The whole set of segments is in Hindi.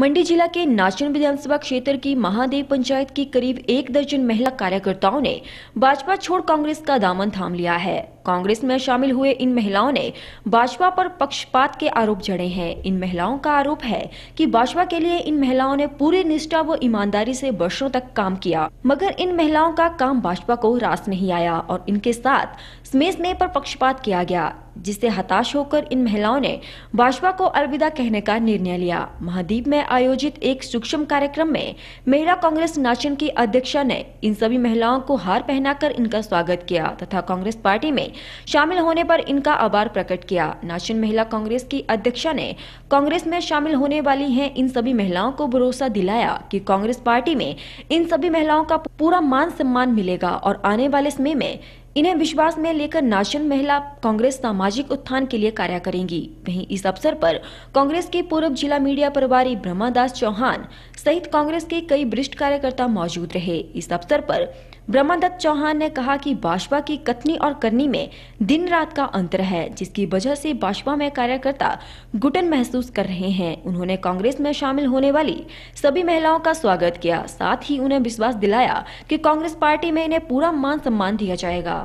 मंडी जिला के नाचन विधानसभा क्षेत्र की महादेव पंचायत की करीब एक दर्जन महिला कार्यकर्ताओं ने भाजपा छोड़ कांग्रेस का दामन थाम लिया है कांग्रेस में शामिल हुए इन महिलाओं ने भाजपा पर पक्षपात के आरोप जड़े हैं इन महिलाओं का आरोप है कि भाजपा के लिए इन महिलाओं ने पूरी निष्ठा व ईमानदारी से वर्षों तक काम किया मगर इन महिलाओं का काम भाजपा को रास नहीं आया और इनके साथ ने पर पक्षपात किया गया जिससे हताश होकर इन महिलाओं ने भाजपा को अलविदा कहने का निर्णय लिया महाद्वीप में आयोजित एक सूक्ष्म कार्यक्रम में महिला कांग्रेस नाचन की अध्यक्षा ने इन सभी महिलाओं को हार पहनाकर इनका स्वागत किया तथा कांग्रेस पार्टी में शामिल होने पर इनका आभार प्रकट किया नाशिन महिला कांग्रेस की अध्यक्षा ने कांग्रेस में शामिल होने वाली है इन सभी महिलाओं को भरोसा दिलाया कि कांग्रेस पार्टी में इन सभी महिलाओं का पूरा मान सम्मान मिलेगा और आने वाले समय में इन्हें विश्वास में लेकर नाशन महिला कांग्रेस सामाजिक उत्थान के लिए कार्य करेंगी वहीं इस अवसर पर कांग्रेस के पूर्व जिला मीडिया प्रभारी ब्रह्मादास चौहान सहित कांग्रेस के कई वरिष्ठ कार्यकर्ता मौजूद रहे इस अवसर पर ब्रह्मादत्त चौहान ने कहा कि भाजपा की कथनी और करनी में दिन रात का अंतर है जिसकी वजह से भाजपा में कार्यकर्ता गुटन महसूस कर रहे हैं उन्होंने कांग्रेस में शामिल होने वाली सभी महिलाओं का स्वागत किया साथ ही उन्हें विश्वास दिलाया कि कांग्रेस पार्टी में इन्हें पूरा मान सम्मान दिया जाएगा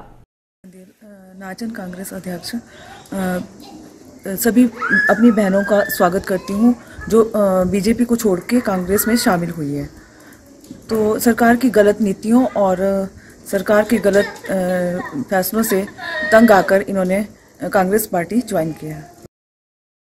नाचन कांग्रेस अध्यक्ष सभी अपनी बहनों का स्वागत करती हूँ जो बीजेपी को छोड़ के कांग्रेस में शामिल हुई है तो सरकार की गलत नीतियों और सरकार के गलत फैसलों से तंग आकर इन्होंने कांग्रेस पार्टी ज्वाइन किया है